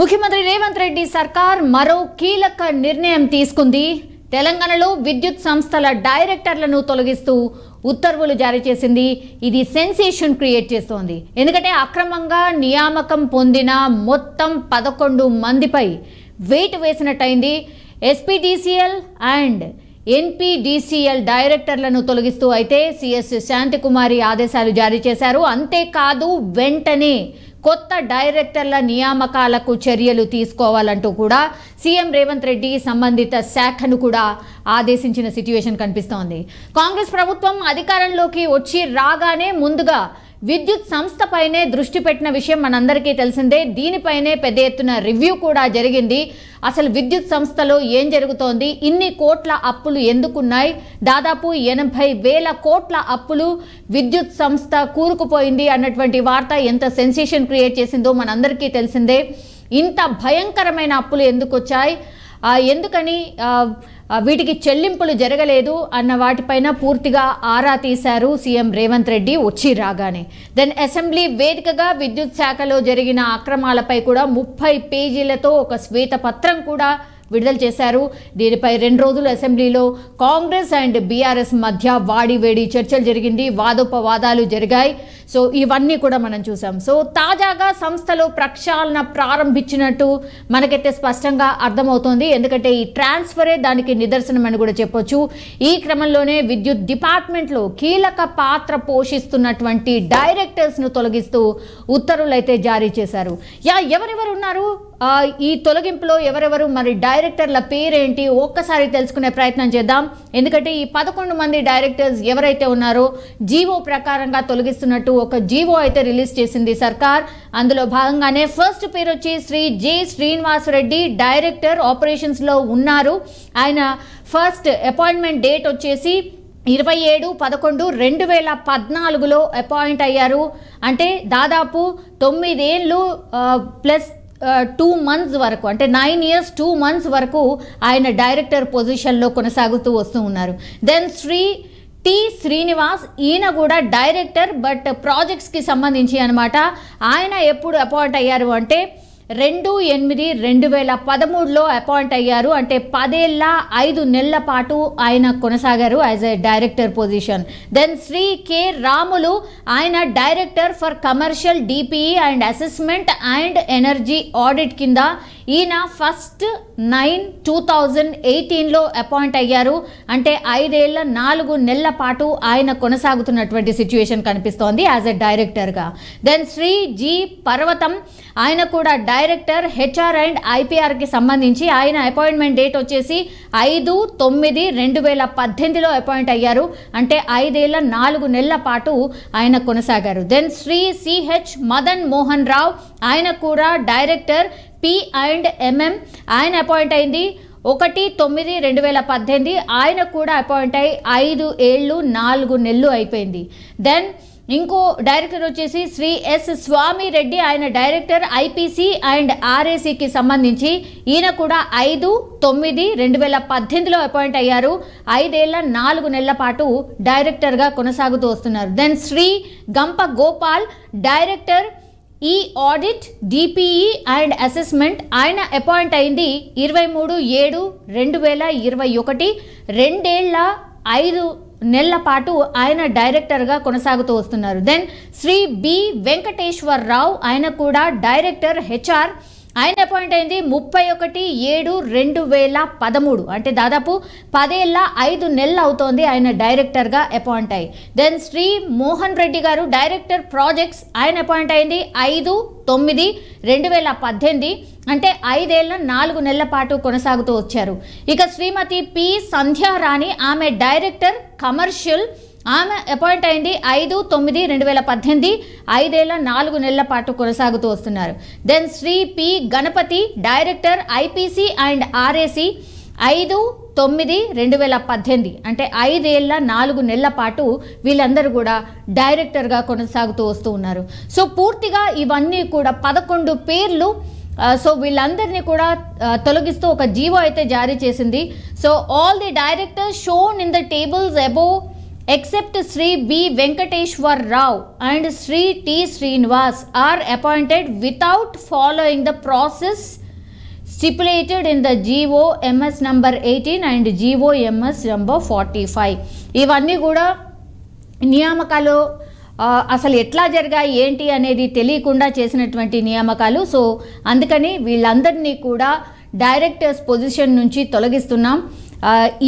ముఖ్యమంత్రి రేవంత్ రెడ్డి సర్కార్ మరో కీలక నిర్ణయం తీసుకుంది తెలంగాణలో విద్యుత్ సంస్థల డైరెక్టర్లను తొలగిస్తూ ఉత్తర్వులు జారీ చేసింది ఇది సెన్సేషన్ క్రియేట్ చేస్తోంది ఎందుకంటే అక్రమంగా నియామకం పొందిన మొత్తం పదకొండు మందిపై వెయిట్ వేసినట్టయింది ఎస్పీడీసీఎల్ అండ్ ఎన్పిడిసిఎల్ డైరెక్టర్లను తొలగిస్తూ అయితే సిఎస్ శాంతికుమారి ఆదేశాలు జారీ చేశారు అంతేకాదు వెంటనే కొత్త డైరెక్టర్ల నియామకాలకు చర్యలు తీసుకోవాలంటూ కూడా సీఎం రేవంత్ రెడ్డి సంబంధిత శాఖను కూడా ఆదేశించిన సిట్యుయేషన్ కనిపిస్తోంది కాంగ్రెస్ ప్రభుత్వం అధికారంలోకి వచ్చి రాగానే ముందుగా విద్యుత్ సంస్థపైనే దృష్టి పెట్టిన విషయం మనందరికీ తెలిసిందే దీనిపైనే పెద్ద ఎత్తున రివ్యూ కూడా జరిగింది అసలు విద్యుత్ సంస్థలో ఏం జరుగుతోంది ఇన్ని కోట్ల అప్పులు ఎందుకున్నాయి దాదాపు ఎనభై వేల కోట్ల అప్పులు విద్యుత్ సంస్థ కూరుకుపోయింది అన్నటువంటి వార్త ఎంత సెన్సేషన్ క్రియేట్ చేసిందో మనందరికీ తెలిసిందే ఇంత భయంకరమైన అప్పులు ఎందుకు వచ్చాయి ఎందుకని వీటికి చెల్లింపులు జరగలేదు అన్న వాటిపైన పూర్తిగా ఆరా తీశారు సీఎం రేవంత్ రెడ్డి వచ్చి రాగానే దెన్ అసెంబ్లీ వేదికగా విద్యుత్ శాఖలో జరిగిన అక్రమాలపై కూడా ముప్పై పేజీలతో ఒక శ్వేతపత్రం కూడా విడుదల చేశారు దీనిపై రెండు రోజులు అసెంబ్లీలో కాంగ్రెస్ అండ్ బీఆర్ఎస్ మధ్య వాడివేడి చర్చలు జరిగింది వాదోపవాదాలు జరిగాయి సో ఇవన్నీ కూడా మనం చూసాం సో తాజాగా సంస్థలు ప్రక్షాళన ప్రారంభించినట్టు మనకైతే స్పష్టంగా అర్థమవుతోంది ఎందుకంటే ఈ ట్రాన్స్ఫరే దానికి నిదర్శనం అని కూడా చెప్పొచ్చు ఈ క్రమంలోనే విద్యుత్ డిపార్ట్మెంట్లో కీలక పాత్ర పోషిస్తున్నటువంటి డైరెక్టర్స్ను తొలగిస్తూ ఉత్తర్వులైతే జారీ చేశారు యా ఎవరెవరు ఉన్నారు ఈ తొలగింపులో ఎవరెవరు మరి డైరెక్టర్ల పేరేంటి ఒక్కసారి తెలుసుకునే ప్రయత్నం చేద్దాం ఎందుకంటే ఈ పదకొండు మంది డైరెక్టర్స్ ఎవరైతే ఉన్నారో జీవో ప్రకారంగా తొలగిస్తున్నట్టు ఒక జీవో అయితే రిలీజ్ చేసింది సర్కార్ అందులో భాగంగానే ఫస్ట్ పేరు వచ్చి శ్రీ జి శ్రీనివాసరెడ్డి డైరెక్టర్ ఆపరేషన్స్లో ఉన్నారు ఆయన ఫస్ట్ అపాయింట్మెంట్ డేట్ వచ్చేసి ఇరవై ఏడు పదకొండు రెండు వేల పద్నాలుగులో అపాయింట్ అయ్యారు అంటే దాదాపు తొమ్మిదేళ్ళు ప్లస్ టూ మంత్స్ వరకు అంటే నైన్ ఇయర్స్ టూ మంత్స్ వరకు ఆయన డైరెక్టర్ పొజిషన్లో కొనసాగుతూ వస్తూ ఉన్నారు దెన్ శ్రీ టి శ్రీనివాస్ ఈయన కూడా డైరెక్టర్ బట్ ప్రాజెక్ట్స్కి సంబంధించి అనమాట ఆయన ఎప్పుడు అపాయింట్ అయ్యారు అంటే రెండు ఎనిమిది రెండు వేల పదమూడులో అపాయింట్ అయ్యారు అంటే పదేళ్ళ ఐదు నెలల పాటు ఆయన కొనసాగారు as a director position then Shri K Ramulu ఆయన director for commercial DPE and assessment and energy audit కింద ఈయన ఫస్ట్ నైన్ టూ థౌజండ్ ఎయిటీన్లో అపాయింట్ అయ్యారు అంటే ఐదేళ్ల నాలుగు నెలల పాటు ఆయన కొనసాగుతున్నటువంటి సిచ్యువేషన్ కనిపిస్తోంది యాజ్ ఎ డైరెక్టర్గా దెన్ శ్రీ జీ పర్వతం ఆయన కూడా డైరెక్టర్ హెచ్ఆర్ అండ్ ఐపీఆర్కి సంబంధించి ఆయన అపాయింట్మెంట్ డేట్ వచ్చేసి ఐదు తొమ్మిది రెండు వేల పద్దెనిమిదిలో అపాయింట్ అయ్యారు అంటే ఐదేళ్ల నాలుగు నెలల పాటు ఆయన కొనసాగారు దెన్ శ్రీ సిహెచ్ మదన్ మోహన్ రావు ఆయన కూడా డైరెక్టర్ పి అండ్ ఎంఎం ఆయన అపాయింట్ అయింది ఒకటి తొమ్మిది రెండు వేల పద్దెనిమిది ఆయన కూడా అపాయింట్ అయ్యి ఐదు ఏళ్ళు నాలుగు నెలలు అయిపోయింది దెన్ ఇంకో డైరెక్టర్ వచ్చేసి శ్రీ ఎస్ స్వామి రెడ్డి ఆయన డైరెక్టర్ ఐపీసీ అండ్ ఆర్ఏసీకి సంబంధించి ఈయన కూడా ఐదు తొమ్మిది రెండు వేల పద్దెనిమిదిలో అపాయింట్ అయ్యారు ఐదేళ్ల నాలుగు నెలల పాటు డైరెక్టర్గా కొనసాగుతూ వస్తున్నారు దెన్ శ్రీ గంప గోపాల్ డైరెక్టర్ ఈ ఆడిట్ డిపిఈ అండ్ అసెస్మెంట్ ఆయన అపాయింట్ అయింది ఇరవై మూడు ఏడు రెండు వేల ఇరవై ఒకటి రెండేళ్ల ఐదు నెలల పాటు ఆయన డైరెక్టర్గా కొనసాగుతూ వస్తున్నారు దెన్ శ్రీ బి వెంకటేశ్వరరావు ఆయన కూడా డైరెక్టర్ హెచ్ఆర్ ఆయన అపాయింట్ అయింది ముప్పై ఒకటి ఏడు రెండు వేల పదమూడు అంటే దాదాపు పదేళ్ల ఐదు నెలలు అవుతోంది ఆయన డైరెక్టర్గా అపాయింట్ అయ్యి దెన్ శ్రీ మోహన్ రెడ్డి గారు డైరెక్టర్ ప్రాజెక్ట్స్ ఆయన అపాయింట్ అయింది ఐదు తొమ్మిది రెండు వేల పద్దెనిమిది అంటే ఐదేళ్ల నాలుగు నెలల పాటు కొనసాగుతూ వచ్చారు ఇక శ్రీమతి పి సంధ్యారాణి ఆమె డైరెక్టర్ కమర్షియల్ ఆమె అపాయింట్ అయింది ఐదు తొమ్మిది రెండు వేల పద్దెనిమిది ఐదేళ్ల నాలుగు నెలల పాటు కొనసాగుతూ వస్తున్నారు then Shri P Ganapathi director IPC and RAC ఐదు తొమ్మిది రెండు వేల పద్దెనిమిది అంటే ఐదేళ్ల నాలుగు నెలల పాటు వీళ్ళందరూ కూడా డైరెక్టర్గా కొనసాగుతూ వస్తూ ఉన్నారు సో పూర్తిగా ఇవన్నీ కూడా పదకొండు పేర్లు సో వీళ్ళందరినీ కూడా తొలగిస్తూ ఒక జీవో అయితే జారీ చేసింది so all the directors shown in the tables above except Shri B Venkateswar Rao and Shri T Srinivas are appointed without following the process stipulated in the GO MS number eighteen and GO MS number forty five ఇవన్నీ కూడా నియామకాలు అసలు ఎట్లా జరిగాయి ఏంటి అనేది తెలియకుండా చేసినటువంటి నియామకాలు సో అందుకని వీళ్ళందరినీ కూడా డైరెక్టర్స్ పొజిషన్ నుంచి తొలగిస్తున్నాం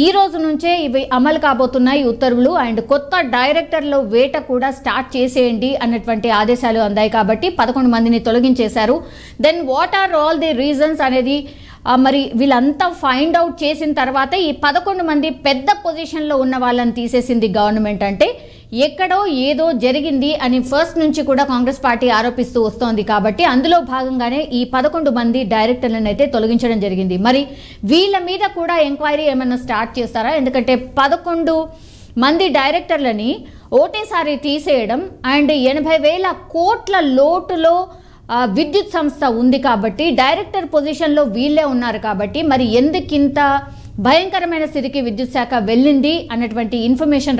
ఈ రోజు నుంచే ఇవి అమలు కాబోతున్నాయి ఉత్తర్వులు అండ్ కొత్త డైరెక్టర్ల వేట కూడా స్టార్ట్ చేసేయండి అన్నటువంటి ఆదేశాలు అందాయి కాబట్టి పదకొండు మందిని తొలగించేశారు then what are all the reasons అనేది మరి వీళ్ళంతా ఫైండ్ అవుట్ చేసిన తర్వాత ఈ పదకొండు మంది పెద్ద పొజిషన్లో ఉన్న వాళ్ళని తీసేసింది గవర్నమెంట్ అంటే ఎక్కడో ఏదో జరిగింది అని ఫస్ట్ నుంచి కూడా కాంగ్రెస్ పార్టీ ఆరోపిస్తూ వస్తోంది కాబట్టి అందులో భాగంగానే ఈ పదకొండు మంది డైరెక్టర్లను అయితే తొలగించడం జరిగింది మరి వీళ్ళ మీద కూడా ఎంక్వైరీ ఏమైనా స్టార్ట్ చేస్తారా ఎందుకంటే పదకొండు మంది డైరెక్టర్లని ఒకటేసారి తీసేయడం అండ్ ఎనభై వేల కోట్ల లోటులో విద్యుత్ సంస్థ ఉంది కాబట్టి డైరెక్టర్ పొజిషన్లో వీళ్ళే ఉన్నారు కాబట్టి మరి ఎందుకింత భయంకరమైన స్థితికి విద్యుత్ శాఖ వెళ్ళింది అన్నటువంటి ఇన్ఫర్మేషన్